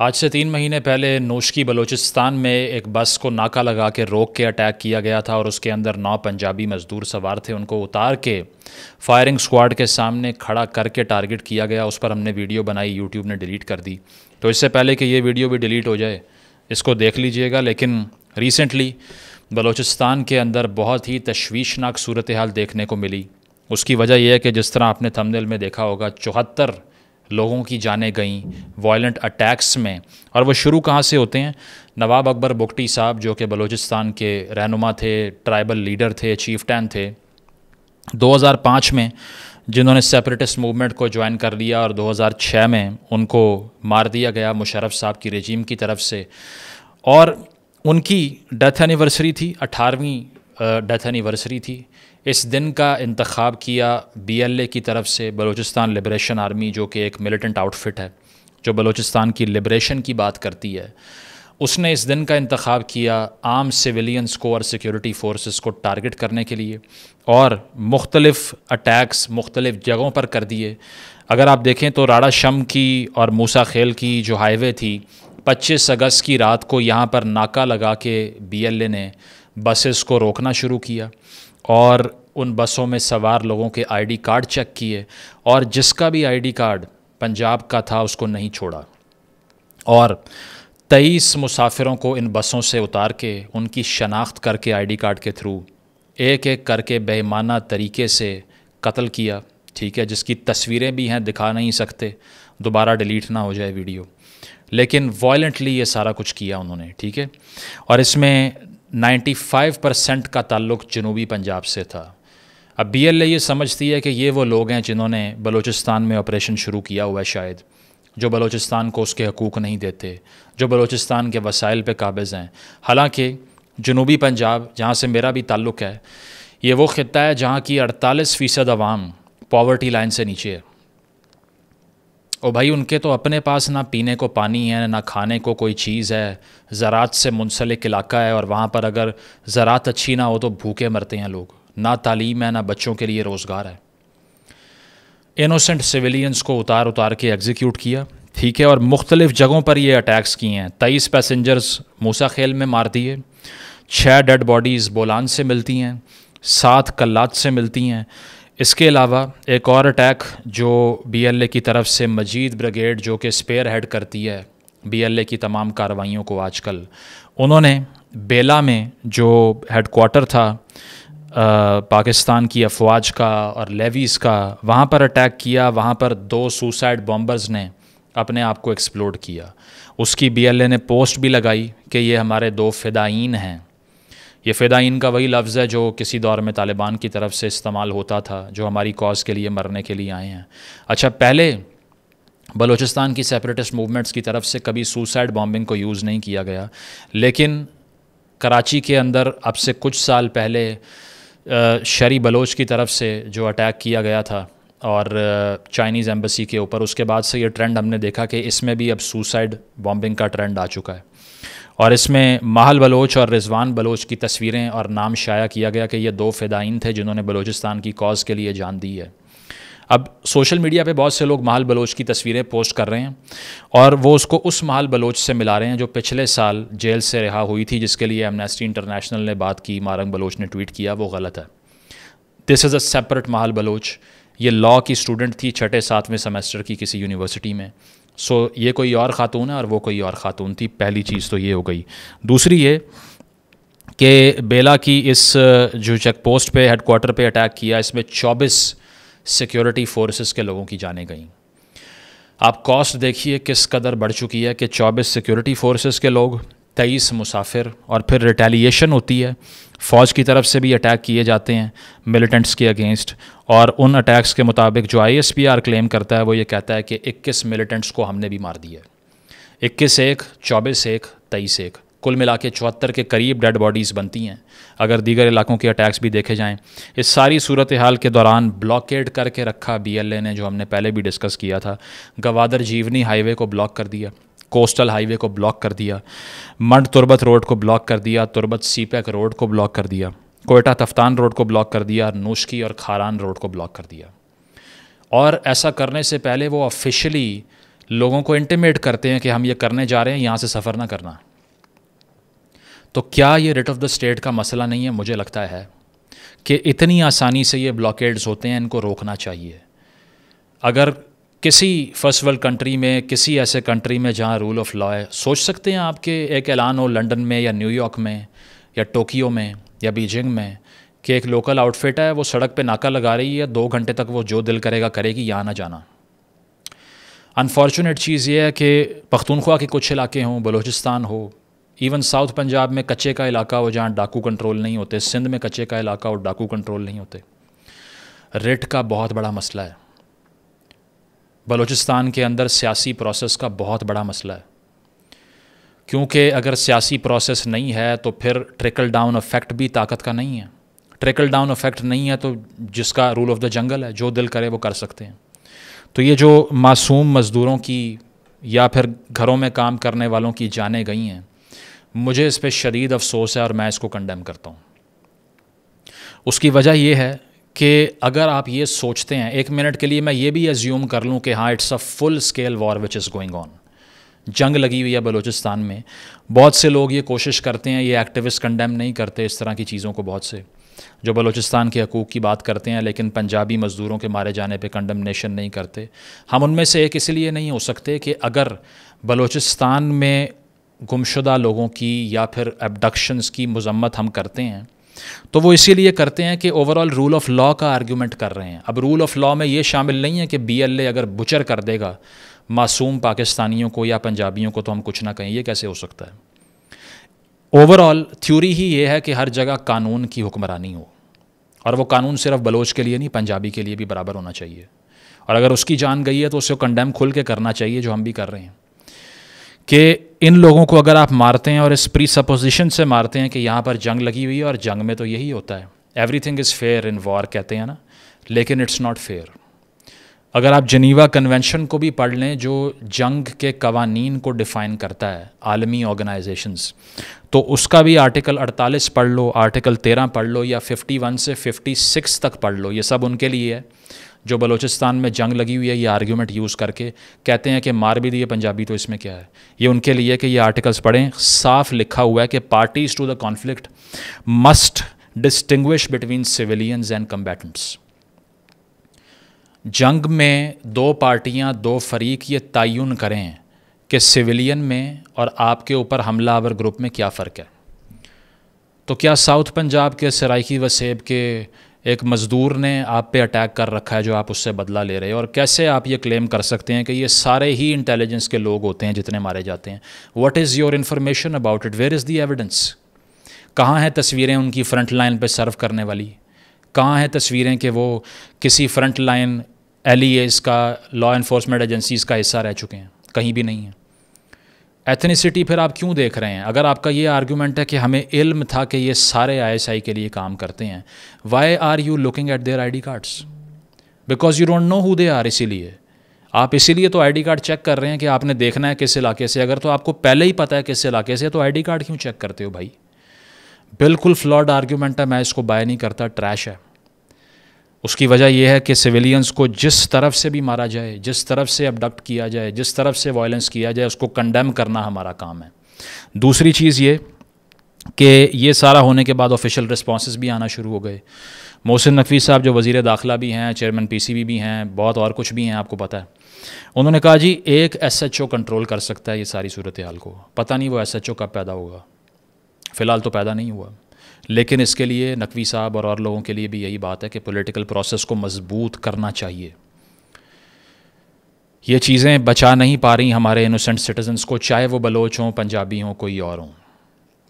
आज से तीन महीने पहले नोशकी बलूचिस्तान में एक बस को नाका लगा के रोक के अटैक किया गया था और उसके अंदर नौ पंजाबी मजदूर सवार थे उनको उतार के फायरिंग स्क्वाड के सामने खड़ा करके टारगेट किया गया उस पर हमने वीडियो बनाई यूट्यूब ने डिलीट कर दी तो इससे पहले कि ये वीडियो भी डिलीट हो जाए इसको देख लीजिएगा लेकिन रिसेंटली बलोचिस्तान के अंदर बहुत ही तशवीशनाक सूरत हाल देखने को मिली उसकी वजह यह है कि जिस तरह आपने थमदेल में देखा होगा चौहत्तर लोगों की जाने गई वायलेंट अटैक्स में और वो शुरू कहाँ से होते हैं नवाब अकबर बुकटी साहब जो कि बलूचिस्तान के रहनुमा थे ट्राइबल लीडर थे चीफ टैन थे 2005 में जिन्होंने सेपरेटिस्ट मूवमेंट को ज्वाइन कर लिया और 2006 में उनको मार दिया गया मुशरफ साहब की रजीम की तरफ से और उनकी डेथ एनिवर्सरी थी अठारहवीं डेथ एनिवर्सरी थी इस दिन का इंतखब किया बी एल ए की तरफ से बलूचिस्तान लिब्रेशन आर्मी जो कि एक मिलिटेंट आउटफिट है जो बलूचिस्तान की लिब्रेशन की बात करती है उसने इस दिन का इंतखब किया आम सिविलियंस को और सिक्योरिटी फोर्सेस को टारगेट करने के लिए और मुख्तलफ़ अटैक्स मुख्तलिफ़ जगहों पर कर दिए अगर आप देखें तो राड़ा शम की और मूसा खेल की जो हाईवे थी 25 अगस्त की रात को यहाँ पर नाका लगा के बी एल ए ने बसेस को रोकना शुरू किया और उन बसों में सवार लोगों के आईडी कार्ड चेक किए और जिसका भी आईडी कार्ड पंजाब का था उसको नहीं छोड़ा और तेईस मुसाफिरों को इन बसों से उतार के उनकी शनाख्त करके आईडी कार्ड के थ्रू एक एक करके बेईमाना तरीके से कत्ल किया ठीक है जिसकी तस्वीरें भी हैं दिखा नहीं सकते दोबारा डिलीट ना हो जाए वीडियो लेकिन वॉयेंटली ये सारा कुछ किया उन्होंने ठीक है और इसमें 95 परसेंट का ताल्लुक जनूबी पंजाब से था अब बी एल ये समझती है कि ये वो लोग हैं जिन्होंने बलूचिस्तान में ऑपरेशन शुरू किया हुआ है शायद जो बलूचिस्तान को उसके हकूक़ नहीं देते जो बलूचिस्तान के वसाइल पे काबज़ हैं हालांकि जनूबी पंजाब जहाँ से मेरा भी ताल्लुक़ है ये वो ख़त्ता है जहाँ की अड़तालीस फ़ीसद आवाम पावर्टी लाइन से नीचे है और भाई उनके तो अपने पास ना पीने को पानी है ना खाने को कोई चीज़ है ज़रात से मुंसलिक इलाका है और वहाँ पर अगर ज़रात अच्छी ना हो तो भूखे मरते हैं लोग ना तालीम है ना बच्चों के लिए रोज़गार है इनोसेंट सिविलियंस को उतार उतार के एग्जीक्यूट किया ठीक है और मुख्तलिफ़ जगहों पर ये अटैक्स किए हैं तेईस पैसेंजर्स मूसा खेल में मार दिए छः डेड बॉडीज़ बोलान से मिलती हैं सात कल्लात से मिलती हैं इसके अलावा एक और अटैक जो बीएलए की तरफ से मजीद ब्रिगेड जो कि स्पेयर हेड करती है बीएलए की तमाम कार्रवाइयों को आजकल उन्होंने बेला में जो हेडकोार्टर था आ, पाकिस्तान की अफवाज का और लेवीज़ का वहाँ पर अटैक किया वहाँ पर दो सुसाइड बॉम्बर्स ने अपने आप को एक्सप्लोड किया उसकी बीएलए ने पोस्ट भी लगाई कि ये हमारे दो फिदाइन हैं ये फ़िदाइन का वही लफ्ज़ है जो किसी दौर में तालिबान की तरफ से इस्तेमाल होता था जो हमारी कॉज के लिए मरने के लिए आए हैं अच्छा पहले बलूचिस्तान की सेपरेटिस्ट मूवमेंट्स की तरफ से कभी सुसाइड बॉम्बिंग को यूज़ नहीं किया गया लेकिन कराची के अंदर अब से कुछ साल पहले शरी बलोच की तरफ से जो अटैक किया गया था और चाइनीज़ एम्बेसी के ऊपर उसके बाद से ये ट्रेंड हमने देखा कि इसमें भी अब सुसाइड बॉम्बिंग का ट्रेंड आ चुका है और इसमें माहल बलोच और रिजवान बलोच की तस्वीरें और नाम शाया किया गया कि ये दो फ़िदाइन थे जिन्होंने बलोचिस्तान की कॉज़ के लिए जान दी है अब सोशल मीडिया पे बहुत से लोग माहल बलोच की तस्वीरें पोस्ट कर रहे हैं और वो उसको उस माहल बलोच से मिला रहे हैं जो पिछले साल जेल से रिहा हुई थी जिसके लिए एमनेस्टी इंटरनेशनल ने बात की मारंग बलोच ने ट्वीट किया वो गलत है दिस इज़ अ सेपरेट माहल बलोच ये लॉ की स्टूडेंट थी छठे सातवें सेमेस्टर की किसी यूनिवर्सिटी में सो ये कोई और ख़ातून है और वो कोई और ख़ातून थी पहली चीज़ तो ये हो गई दूसरी ये कि बेला की इस जो चेक पोस्ट पे हेड क्वार्टर पे अटैक किया इसमें 24 सिक्योरिटी फोर्सेस के लोगों की जाने गई आप कॉस्ट देखिए किस कदर बढ़ चुकी है कि 24 सिक्योरिटी फोर्सेस के लोग तेईस मुसाफिर और फिर रिटेलिएशन होती है फ़ौज की तरफ से भी अटैक किए जाते हैं मिलिटेंट्स के अगेंस्ट और उन अटैक्स के मुताबिक जो आई क्लेम करता है वो ये कहता है कि 21 मिलिटेंट्स को हमने भी मार दिया है इक्कीस एक चौबीस एक तेईस एक कुल मिला के चौहत्तर के करीब डेड बॉडीज़ बनती हैं अगर दीगर इलाकों के अटैक्स भी देखे जाएं इस सारी सूरत हाल के दौरान ब्लॉकेड करके रखा बीएलए ने जो हमने पहले भी डिस्कस किया था गवादर जीवनी हाईवे को ब्लॉक कर दिया कोस्टल हाईवे को ब्लॉक कर दिया मंड तुरबत रोड को ब्लॉक कर दिया तुरबत सीपैक रोड को ब्लॉक कर दिया कोयटा तफ्तान रोड को ब्लॉक कर दिया नुश्की और खारान रोड को ब्लॉक कर दिया और ऐसा करने से पहले वो ऑफिशली लोगों को इंटीमेट करते हैं कि हम ये करने जा रहे हैं यहाँ से सफ़र ना करना तो क्या ये रेट ऑफ़ द स्टेट का मसला नहीं है मुझे लगता है कि इतनी आसानी से ये ब्लॉकेड्स होते हैं इनको रोकना चाहिए अगर किसी फर्स्ट वर्ल्ड कंट्री में किसी ऐसे कंट्री में जहाँ रूल ऑफ लॉ है सोच सकते हैं आपके एक ऐलान हो लंडन में या न्यूयॉर्क में या टोक्यो में या बीजिंग में कि एक लोकल आउटफिट है वो सड़क पे नाका लगा रही है दो घंटे तक वो जो दिल करेगा करेगी यहाँ ना जाना अनफॉर्चुनेट चीज़ ये है कि पख्तूनख्वा के कुछ इलाके हों बलोचिस्तान हो इवन साउथ पंजाब में कच्चे का इलाका हो जहाँ डाकू कंट्रोल नहीं होते सिंध में कच्चे का इलाका हो डाकू कंट्रोल नहीं होते रेट का बहुत बड़ा मसला है बलूचिस्तान के अंदर सियासी प्रोसेस का बहुत बड़ा मसला है क्योंकि अगर सियासी प्रोसेस नहीं है तो फिर ट्रिकल डाउन अफेक्ट भी ताकत का नहीं है ट्रिकल डाउन अफेक्ट नहीं है तो जिसका रूल ऑफ द जंगल है जो दिल करे वो कर सकते हैं तो ये जो मासूम मज़दूरों की या फिर घरों में काम करने वालों की जाने गई हैं मुझे इस पर शदीद अफसोस है और मैं इसको कंडेम करता हूँ उसकी वजह यह है कि अगर आप ये सोचते हैं एक मिनट के लिए मैं ये भी एज्यूम कर लूँ कि हाँ it's a full scale war which is going on जंग लगी हुई है बलूचिस्तान में बहुत से लोग ये कोशिश करते हैं ये एक्टिविस्ट कंडेम नहीं करते इस तरह की चीज़ों को बहुत से जो बलूचिस्तान के हकूक़ की बात करते हैं लेकिन पंजाबी मज़दूरों के मारे जाने पे कंडमनेशन नहीं करते हम उनमें से एक इसलिए नहीं हो सकते कि अगर बलूचिस्तान में गुमशुदा लोगों की या फिर एबडक्शंस की मजम्मत हम करते हैं तो वो इसीलिए करते हैं कि ओवरऑल रूल ऑफ लॉ का आर्ग्यूमेंट कर रहे हैं अब रूल ऑफ लॉ में ये शामिल नहीं है कि बी एल ए अगर बुचर कर देगा मासूम पाकिस्तानियों को या पंजाबियों को तो हम कुछ ना कहें ये कैसे हो सकता है ओवरऑल थ्योरी ही ये है कि हर जगह कानून की हुक्मरानी हो और वो कानून सिर्फ बलोच के लिए नहीं पंजाबी के लिए भी बराबर होना चाहिए और अगर उसकी जान गई है तो उसे कंडेम खुल के करना चाहिए जो हम भी कर रहे हैं कि इन लोगों को अगर आप मारते हैं और इस प्री सपोजिशन से मारते हैं कि यहाँ पर जंग लगी हुई है और जंग में तो यही होता है everything is fair in war कहते हैं ना लेकिन इट्स नॉट फेयर अगर आप जनीवा कन्वेंशन को भी पढ़ लें जो जंग के कवानीन को डिफ़ाइन करता है आलमी ऑर्गेनाइजेशंस तो उसका भी आर्टिकल 48 पढ़ लो आर्टिकल 13 पढ़ लो या 51 से 56 तक पढ़ लो ये सब उनके लिए है जो बलूचिस्तान में जंग लगी हुई है ये आर्ग्यूमेंट यूज़ करके कहते हैं कि मार भी दिए पंजाबी तो इसमें क्या है ये उनके लिए कि ये आर्टिकल्स पढ़ें साफ लिखा हुआ है कि parties to the conflict must distinguish between civilians and combatants जंग में दो पार्टियां दो फरीक ये तयन करें कि सिविलियन में और आपके ऊपर हमलावर ग्रुप में क्या फ़र्क है तो क्या साउथ पंजाब के सराइकी वसेब के एक मज़दूर ने आप पे अटैक कर रखा है जो आप उससे बदला ले रहे हैं और कैसे आप ये क्लेम कर सकते हैं कि ये सारे ही इंटेलिजेंस के लोग होते हैं जितने मारे जाते हैं what is your information about it where is the evidence कहाँ हैं तस्वीरें उनकी फ़्रंट लाइन पर सर्व करने वाली कहाँ हैं तस्वीरें कि वो किसी front line L E S का लॉ इन्फोर्समेंट एजेंसीज़ का हिस्सा रह चुके हैं कहीं भी नहीं है एथनिसिटी फिर आप क्यों देख रहे हैं अगर आपका ये आर्ग्यूमेंट है कि हमें इल्म था कि ये सारे आईएसआई के लिए काम करते हैं why are you looking at their ID cards because you don't know who they are इसीलिए आप इसीलिए तो आईडी कार्ड चेक कर रहे हैं कि आपने देखना है किस इलाके से अगर तो आपको पहले ही पता है किस इलाके से तो आईडी कार्ड क्यों चेक करते हो भाई बिल्कुल फ्लॉड आर्ग्यूमेंट है मैं इसको बाय नहीं करता ट्रैश है उसकी वजह यह है कि सिविलियंस को जिस तरफ से भी मारा जाए जिस तरफ से अबडक्ट किया जाए जिस तरफ से वायलेंस किया जाए उसको कंडेम करना हमारा काम है दूसरी चीज़ ये कि ये सारा होने के बाद ऑफिशियल रिस्पॉन्स भी आना शुरू हो गए मोहसिन नकवी साहब जो वज़ी दाखिला भी हैं चेयरमैन पी सी बी भी हैं बहुत और कुछ भी हैं आपको पता है उन्होंने कहा जी एक एस एच ओ कंट्रोल कर सकता है ये सारी सूरत हाल को पता नहीं वो एस एच ओ कब पैदा होगा फ़िलहाल तो पैदा नहीं हुआ लेकिन इसके लिए नकवी साहब और और लोगों के लिए भी यही बात है कि पॉलिटिकल प्रोसेस को मजबूत करना चाहिए ये चीज़ें बचा नहीं पा रही हमारे इनोसेंट सिटीजन्स को चाहे वो बलोच हों पंजाबी हों कोई और हों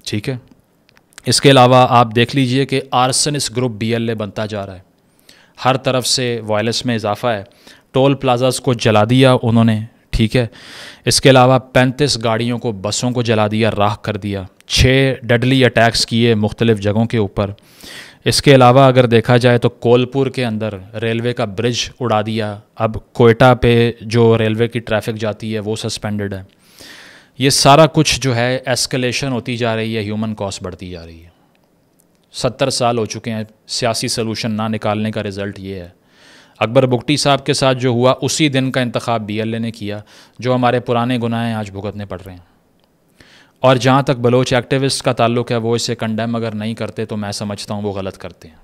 ठीक है इसके अलावा आप देख लीजिए कि आर्सनिस ग्रुप ए बनता जा रहा है हर तरफ से वायलेंस में इजाफा है टोल प्लाजाज को जला दिया उन्होंने ठीक है इसके अलावा पैंतीस गाड़ियों को बसों को जला दिया राख कर दिया छः डडली अटैक्स किए मुख्तलिफ़ जगहों के ऊपर इसके अलावा अगर देखा जाए तो कोलपुर के अंदर रेलवे का ब्रिज उड़ा दिया अब कोयटा पे जो रेलवे की ट्रैफिक जाती है वो सस्पेंडेड है ये सारा कुछ जो है एस्केलेशन होती जा रही है ह्यूमन कॉस्ट बढ़ती जा रही है सत्तर साल हो चुके हैं सियासी सोलूशन ना निकालने का रिज़ल्ट ये है अकबर बुगटी साहब के साथ जो हुआ उसी दिन का इंतखब बी एल ए ने किया जो हमारे पुराने गुनाह आज भुगतने पड़ रहे हैं और जहाँ तक बलोच एक्टिविस्ट का ताल्लुक है वो इसे कंडेम अगर नहीं करते तो मैं समझता हूँ वो गलत करते हैं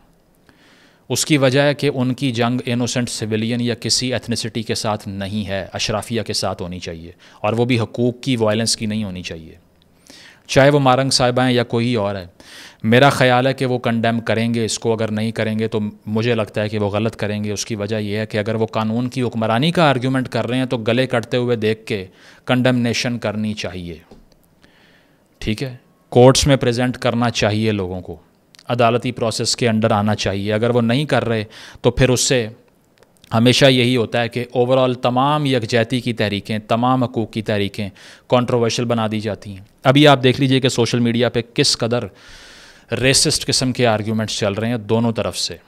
उसकी वजह है कि उनकी जंग इनोसेंट सिविलियन या किसी एथनिसिटी के साथ नहीं है अशराफिया के साथ होनी चाहिए और वो भी हकूक़ की वायलेंस की नहीं होनी चाहिए चाहे वो मारंग साहिबा हैं या कोई और है मेरा ख्याल है कि वो कंडेम करेंगे इसको अगर नहीं करेंगे तो मुझे लगता है कि वो गलत करेंगे उसकी वजह यह है कि अगर वो कानून की हुक्मरानी का आर्ग्यूमेंट कर रहे हैं तो गले कटते हुए देख के कंडमनेशन करनी चाहिए ठीक है कोर्ट्स में प्रेजेंट करना चाहिए लोगों को अदालती प्रोसेस के अंडर आना चाहिए अगर वो नहीं कर रहे तो फिर उससे हमेशा यही होता है कि ओवरऑल तमाम यकजहती की तहरीकें तमाम हकूक़ की तहरीकें कॉन्ट्रोवर्शल बना दी जाती हैं अभी आप देख लीजिए कि सोशल मीडिया पे किस कदर रेसिस्ट किस्म के आर्ग्यूमेंट्स चल रहे हैं दोनों तरफ से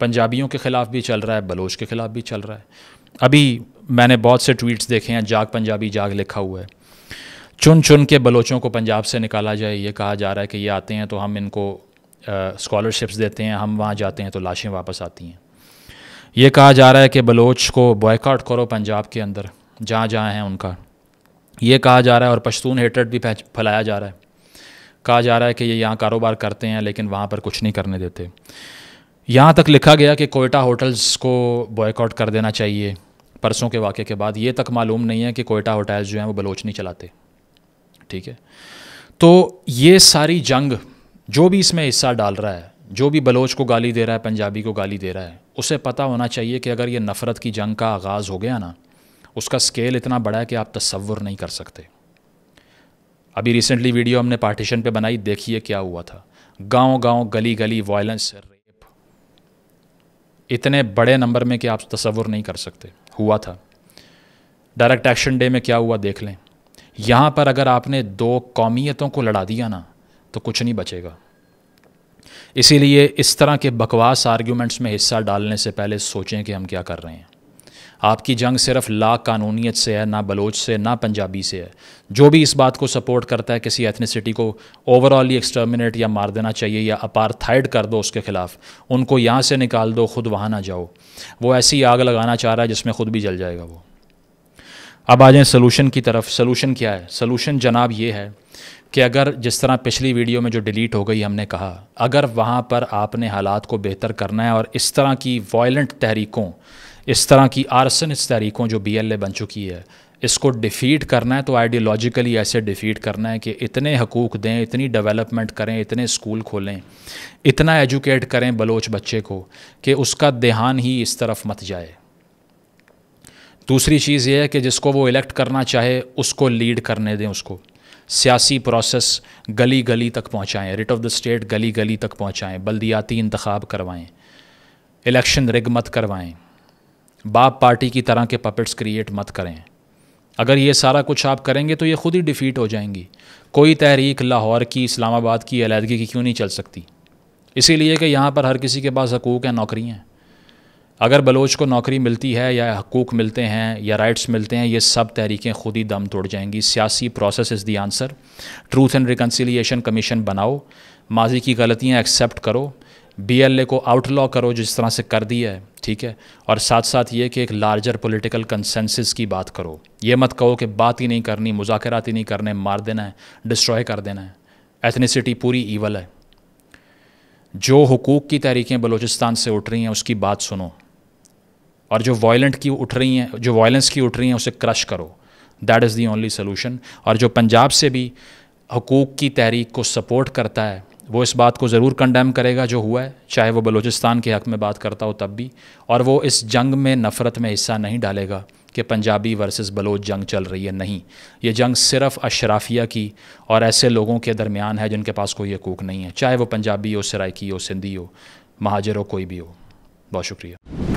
पंजाबियों के ख़िलाफ़ भी चल रहा है बलोच के ख़िलाफ़ भी चल रहा है अभी मैंने बहुत से ट्वीट्स देखे हैं जाग पंजाबी जाग लिखा हुआ है चुन चुन के बलोचों को पंजाब से निकाला जाए ये कहा जा रहा है कि ये आते हैं तो हम इनको स्कॉलरशिप्स देते हैं हम वहाँ जाते हैं तो लाशें वापस आती हैं ये कहा जा रहा है कि बलोच को बॉयकॉट करो पंजाब के अंदर जहाँ जहाँ हैं उनका ये कहा जा रहा है और पश्तून हेटर्ड भी फैलाया जा रहा है कहा जा रहा है कि ये यहाँ कारोबार करते हैं लेकिन वहाँ पर कुछ नहीं करने देते यहाँ तक लिखा गया कि कोयटा होटल्स को बॉयकॉट कर देना चाहिए परसों के वाक़े के बाद ये तक मालूम नहीं है कि कोयटा होटल्स जो हैं वो बलोच नहीं चलाते ठीक है तो ये सारी जंग जो भी इसमें हिस्सा डाल रहा है जो भी बलोच को गाली दे रहा है पंजाबी को गाली दे रहा है उसे पता होना चाहिए कि अगर ये नफ़रत की जंग का आगाज़ हो गया ना उसका स्केल इतना बड़ा है कि आप तस्वुर नहीं कर सकते अभी रिसेंटली वीडियो हमने पार्टीशन पे बनाई देखिए क्या हुआ था गांव गांव गली गली वायलेंस रेप इतने बड़े नंबर में कि आप तस्वुर नहीं कर सकते हुआ था डायरेक्ट एक्शन डे में क्या हुआ देख लें यहाँ पर अगर आपने दो कौमियतों को लड़ा दिया ना तो कुछ नहीं बचेगा इसीलिए इस तरह के बकवास आर्ग्यूमेंट्स में हिस्सा डालने से पहले सोचें कि हम क्या कर रहे हैं आपकी जंग सिर्फ ला कानूनीत से है ना बलोच से ना पंजाबी से है जो भी इस बात को सपोर्ट करता है किसी एथनीसिटी को ओवरऑली एक्सटर्मिनेट या मार देना चाहिए या अपारथाइड कर दो उसके ख़िलाफ़ उनको यहाँ से निकाल दो खुद वहाँ ना जाओ वो ऐसी आग लगाना चाह रहा है जिसमें खुद भी जल जाएगा वो अब आ जाएँ सोलूशन की तरफ सोलूशन क्या है सोलूशन जनाब ये है कि अगर जिस तरह पिछली वीडियो में जो डिलीट हो गई हमने कहा अगर वहाँ पर आपने हालात को बेहतर करना है और इस तरह की वायलेंट तहरीकों इस तरह की आर्सनिस तहरीकों जो बी बन चुकी है इसको डिफ़ीट करना है तो आइडियोलॉजिकली ऐसे डिफ़ीट करना है कि इतने हकूक़ दें इतनी डेवलपमेंट करें इतने स्कूल खोलें इतना एजुकेट करें बलोच बच्चे को कि उसका ध्यान ही इस तरफ मत जाए दूसरी चीज़ ये है कि जिसको वो इलेक्ट करना चाहे उसको लीड करने दें उसको सियासी प्रोसेस गली गली तक पहुँचाएँ रिट ऑफ द स्टेट गली गली तक पहुँचाएँ बल्दियाती इंतखब करवाएँ इलेक्शन रिग मत करवाएँ बाप पार्टी की तरह के पपेट्स क्रिएट मत करें अगर ये सारा कुछ आप करेंगे तो ये खुद ही डिफ़ीट हो जाएंगी कोई तहरीक लाहौर की इस्लामाबाद की अलीदगी की क्यों नहीं चल सकती इसीलिए कि यहाँ पर हर किसी के पास हकूक़ हैं नौकरियाँ हैं अगर बलोच को नौकरी मिलती है या हकूक़ मिलते हैं या राइट्स मिलते हैं ये सब तहरीकें खुद ही दम तोड़ जाएंगी सियासी process is the answer truth and reconciliation commission बनाओ माजी की गलतियाँ एक्सेप्ट करो बी एल ए को लॉ करो जिस तरह से कर दिया है ठीक है और साथ साथ ये कि एक लार्जर पॉलिटिकल कंसेंसस की बात करो ये मत कहो कि बात ही नहीं करनी मुजाकरात ही नहीं करने मार देना है डिस्ट्रॉय कर देना है एथनीसिटी पूरी ईवल है जो हकूक़ की तहरीकें बलूचिस्तान से उठ रही हैं उसकी बात सुनो और जो वायलेंट की उठ रही हैं जो वायलेंस की उठ रही हैं उसे क्रश करो that is the only solution और जो पंजाब से भी हकूक़ की तहरीक को सपोर्ट करता है वो इस बात को ज़रूर कंडेम करेगा जो हुआ है चाहे वो बलूचिस्तान के हक़ में बात करता हो तब भी और वो इस जंग में नफ़रत में हिस्सा नहीं डालेगा कि पंजाबी वर्सेस बलोच जंग चल रही है नहीं ये जंग सिर्फ अशराफिया की और ऐसे लोगों के दरमियान है जिनके पास कोई हकूक नहीं है चाहे वो पंजाबी हो सराइकी हो सिंधी हो महाजर हो कोई भी हो बहुत शुक्रिया